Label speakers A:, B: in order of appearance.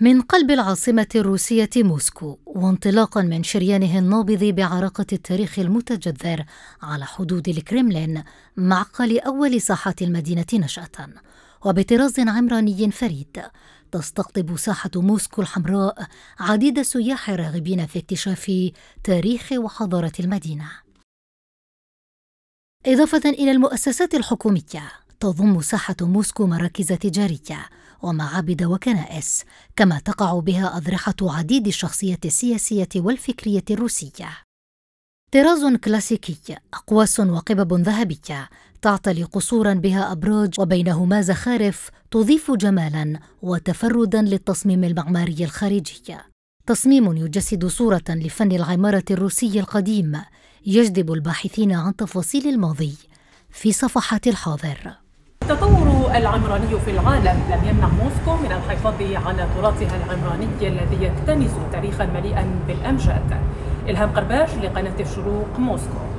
A: من قلب العاصمة الروسية موسكو وانطلاقا من شريانه النابض بعرقة التاريخ المتجذر على حدود الكريملين معقل أول ساحة المدينة نشأة وبطراز عمراني فريد تستقطب ساحة موسكو الحمراء عديد السياح الراغبين في اكتشاف تاريخ وحضارة المدينة إضافة إلى المؤسسات الحكومية تضم ساحة موسكو مراكز تجارية ومعابد وكنائس كما تقع بها أضرحة عديد الشخصيات السياسية والفكرية الروسية طراز كلاسيكي أقواس وقبب ذهبية تعتلي قصورا بها أبراج وبينهما زخارف تضيف جمالا وتفردا للتصميم المعماري الخارجي تصميم يجسد صورة لفن العمارة الروسي القديم يجذب الباحثين عن تفاصيل الماضي في صفحات الحاضر
B: التطور العمراني في العالم لم يمنع موسكو من الحفاظ على تراثها العمراني الذي يكتنز تاريخا مليئا بالامجاد الهام قرباش لقناه الشروق موسكو